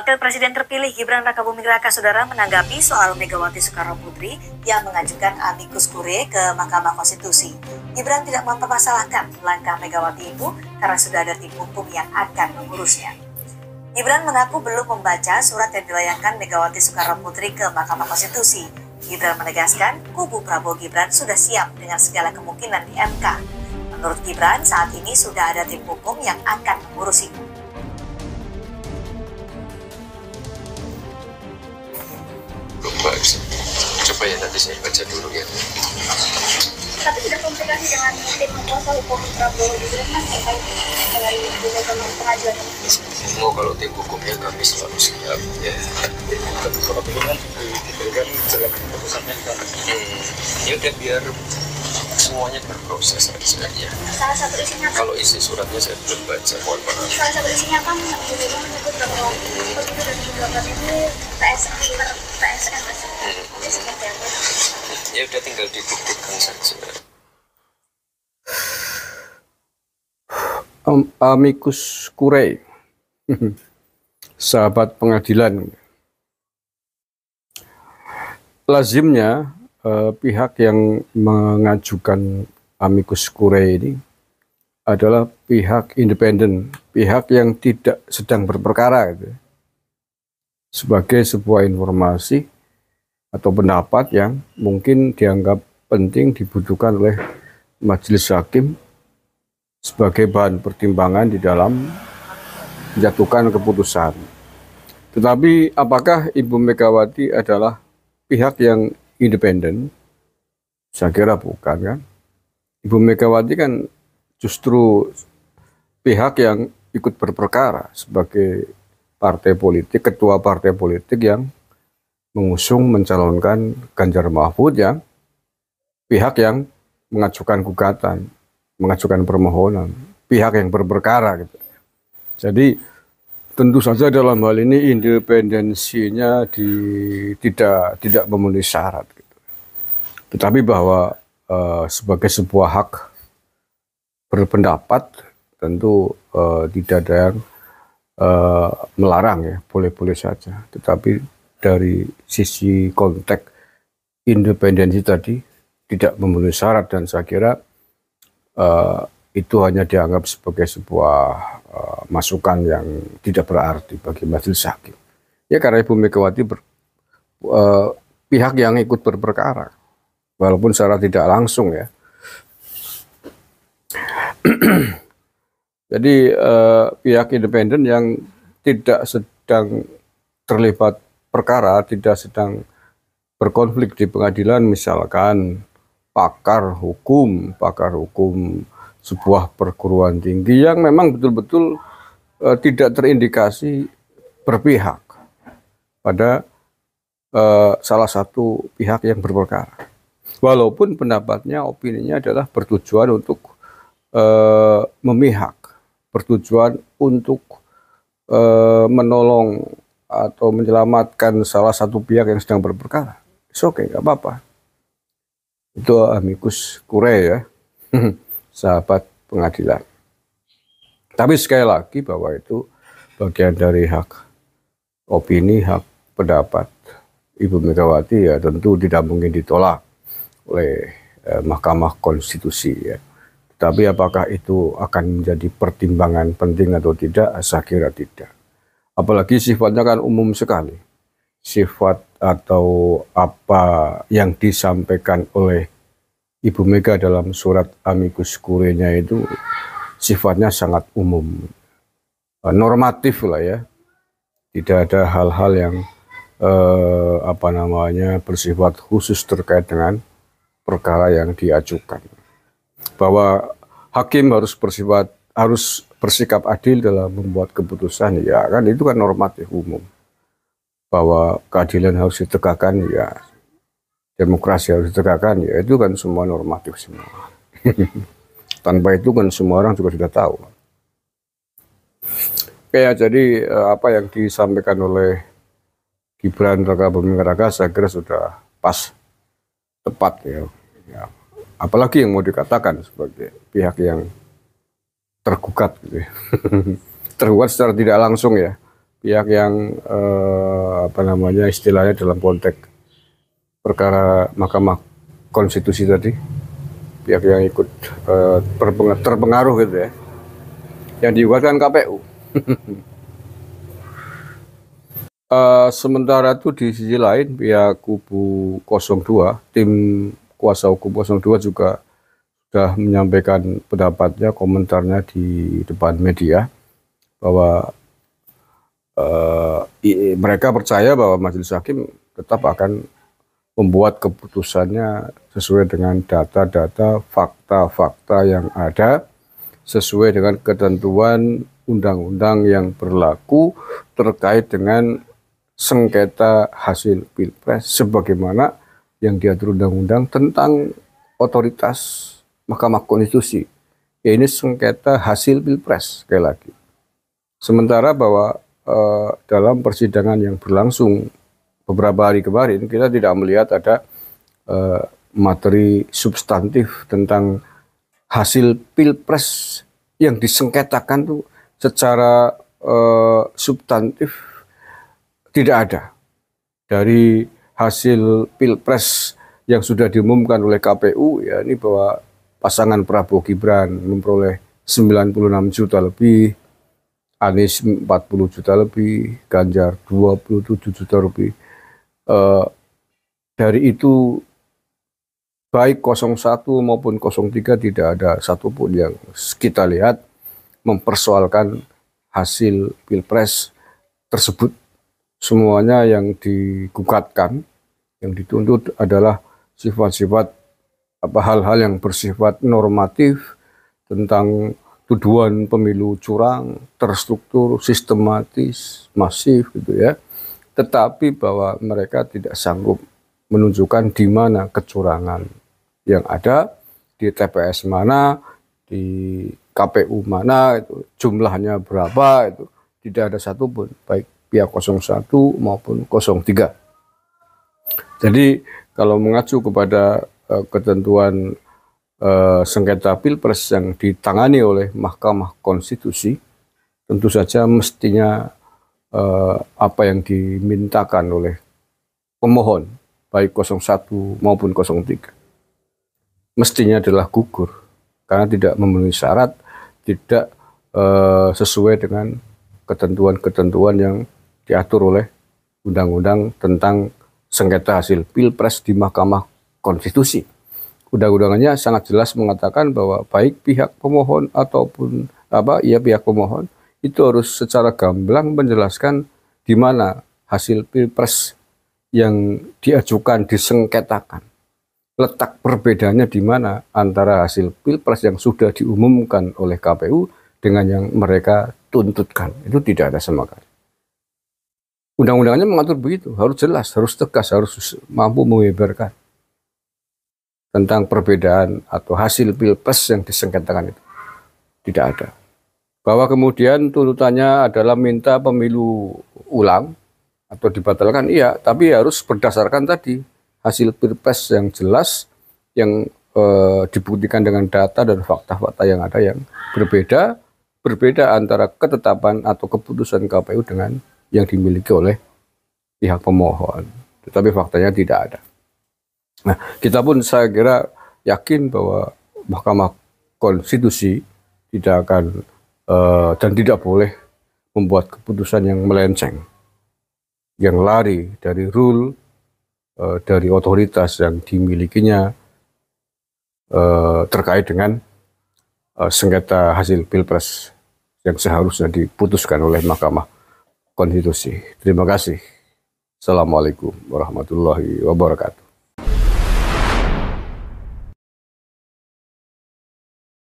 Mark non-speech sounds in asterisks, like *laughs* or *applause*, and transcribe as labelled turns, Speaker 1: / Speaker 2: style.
Speaker 1: Wakil Presiden terpilih Gibran Rakabuming Raka Saudara menanggapi soal Megawati Soekarno Putri yang mengajukan amikus kure ke Mahkamah Konstitusi. Gibran tidak mempermasalahkan langkah Megawati itu karena sudah ada tim hukum yang akan mengurusnya. Gibran mengaku belum membaca surat yang dilayangkan Megawati Soekarno Putri ke Mahkamah Konstitusi. Gibran menegaskan kubu Prabowo Gibran sudah siap dengan segala kemungkinan di MK. Menurut Gibran, saat ini sudah ada tim hukum yang akan mengurusi skripsi coba ya nanti saya baca dulu ya tapi sudah komunikasi dengan tim kuasa hukum Prabowo juga kan terkait dengan pengajuan semua kalau tim hukumnya kami selalu siap ya. Tapi kalau kan diberikan eh, jelas keputusannya kan. Ya udah biar semuanya berproses sebenarnya. Salah satu isinya apa? Kalau isi suratnya saya belum baca, mohon maaf. Salah satu isinya kan dirinya menyebut bahwa pemilu 2028 ini PSN per PSN Itu Ya udah tinggal dibuktikan saja. Um, amicus Kure, sahabat pengadilan. Lazimnya eh, pihak yang mengajukan amicus curiae ini adalah pihak independen, pihak yang tidak sedang berperkara gitu. Ya. Sebagai sebuah informasi atau pendapat yang mungkin dianggap penting dibutuhkan oleh majelis hakim sebagai bahan pertimbangan di dalam menjatuhkan keputusan. Tetapi apakah Ibu Megawati adalah pihak yang independen? Saya kira bukan kan. Ibu Megawati kan justru pihak yang ikut berperkara sebagai partai politik, ketua partai politik yang mengusung mencalonkan Ganjar Mahfud yang pihak yang mengajukan gugatan, mengajukan permohonan, pihak yang berperkara gitu. Jadi tentu saja dalam hal ini independensinya di, tidak tidak memenuhi syarat. Gitu. Tetapi bahwa uh, sebagai sebuah hak berpendapat tentu uh, tidak ada yang uh, melarang ya, boleh-boleh saja. Tetapi dari sisi konteks independensi tadi tidak memenuhi syarat dan saya kira uh, itu hanya dianggap sebagai sebuah uh, masukan yang tidak berarti bagi majelis hakim. Ya karena Ibu Megawati ber, uh, pihak yang ikut berperkara, walaupun secara tidak langsung ya. *clears throat* Jadi uh, pihak independen yang tidak sedang terlibat perkara, tidak sedang berkonflik di pengadilan, misalkan pakar hukum, pakar hukum sebuah perguruan tinggi yang memang betul-betul eh, tidak terindikasi berpihak pada eh, salah satu pihak yang berperkara. Walaupun pendapatnya, opininya adalah bertujuan untuk eh, memihak, bertujuan untuk menolong atau menyelamatkan salah satu pihak yang sedang berperkara. Oke, okay, nggak apa-apa. Itu amicus kure ya. *laughs* sahabat pengadilan. Tapi sekali lagi bahwa itu bagian dari hak opini, hak pendapat. Ibu Megawati ya tentu tidak mungkin ditolak oleh eh, Mahkamah Konstitusi ya. Tapi apakah itu akan menjadi pertimbangan penting atau tidak? Saya kira tidak. Apalagi sifatnya kan umum sekali. Sifat atau apa yang disampaikan oleh Ibu Mega dalam surat amikus kurinya itu sifatnya sangat umum, eh, normatif lah ya. Tidak ada hal-hal yang eh, apa namanya bersifat khusus terkait dengan perkara yang diajukan. Bahwa hakim harus bersifat harus bersikap adil dalam membuat keputusan, ya kan itu kan normatif umum. Bahwa keadilan harus ditegakkan, ya demokrasi harus ditegakkan ya itu kan semua normatif semua *laughs* tanpa itu kan semua orang juga sudah tahu Oke ya jadi eh, apa yang disampaikan oleh Gibran Raka Buming Raka saya kira sudah pas tepat ya. ya apalagi yang mau dikatakan sebagai pihak yang tergugat gitu ya. *laughs* tergugat secara tidak langsung ya pihak yang eh, apa namanya istilahnya dalam konteks perkara Mahkamah Konstitusi tadi pihak yang ikut uh, terpengaruh gitu ya yang digugatkan KPU uh, *laughs* eh, sementara itu di sisi lain pihak kubu 02 tim kuasa hukum 02 juga sudah menyampaikan pendapatnya komentarnya di depan media bahwa uh, mereka percaya bahwa majelis hakim tetap akan membuat keputusannya sesuai dengan data-data, fakta-fakta yang ada, sesuai dengan ketentuan undang-undang yang berlaku terkait dengan sengketa hasil pilpres sebagaimana yang diatur undang-undang tentang otoritas Mahkamah Konstitusi. Ya ini sengketa hasil pilpres sekali lagi. Sementara bahwa eh, dalam persidangan yang berlangsung beberapa hari kemarin kita tidak melihat ada eh, materi substantif tentang hasil pilpres yang disengketakan tuh secara eh, substantif tidak ada dari hasil pilpres yang sudah diumumkan oleh KPU ya ini bahwa pasangan Prabowo Gibran memperoleh 96 juta lebih, Anies 40 juta lebih, Ganjar 27 juta lebih eh, dari itu baik 01 maupun 03 tidak ada satupun yang kita lihat mempersoalkan hasil pilpres tersebut. Semuanya yang digugatkan, yang dituntut adalah sifat-sifat apa hal-hal yang bersifat normatif tentang tuduhan pemilu curang, terstruktur, sistematis, masif gitu ya tetapi bahwa mereka tidak sanggup menunjukkan di mana kecurangan yang ada di TPS mana, di KPU mana, itu jumlahnya berapa itu tidak ada satupun baik pihak 01 maupun 03. Jadi kalau mengacu kepada uh, ketentuan uh, sengketa pilpres yang ditangani oleh Mahkamah Konstitusi, tentu saja mestinya eh, apa yang dimintakan oleh pemohon baik 01 maupun 03 mestinya adalah gugur karena tidak memenuhi syarat tidak eh, sesuai dengan ketentuan-ketentuan yang diatur oleh undang-undang tentang sengketa hasil pilpres di Mahkamah Konstitusi. Undang-undangannya sangat jelas mengatakan bahwa baik pihak pemohon ataupun apa ya pihak pemohon itu harus secara gamblang menjelaskan di mana hasil pilpres yang diajukan disengketakan. Letak perbedaannya di mana antara hasil pilpres yang sudah diumumkan oleh KPU dengan yang mereka tuntutkan. Itu tidak ada sama sekali. Undang-undangnya mengatur begitu, harus jelas, harus tegas, harus mampu membeberkan tentang perbedaan atau hasil pilpres yang disengketakan itu. Tidak ada bahwa kemudian tuntutannya adalah minta pemilu ulang atau dibatalkan iya tapi harus berdasarkan tadi hasil pilpres yang jelas yang e, dibuktikan dengan data dan fakta-fakta yang ada yang berbeda berbeda antara ketetapan atau keputusan KPU dengan yang dimiliki oleh pihak pemohon tetapi faktanya tidak ada nah kita pun saya kira yakin bahwa Mahkamah Konstitusi tidak akan Eh, dan tidak boleh membuat keputusan yang melenceng, yang lari dari rule, uh, dari otoritas yang dimilikinya uh, terkait dengan uh, sengketa hasil pilpres yang seharusnya diputuskan oleh Mahkamah Konstitusi. Terima kasih. Assalamualaikum warahmatullahi wabarakatuh.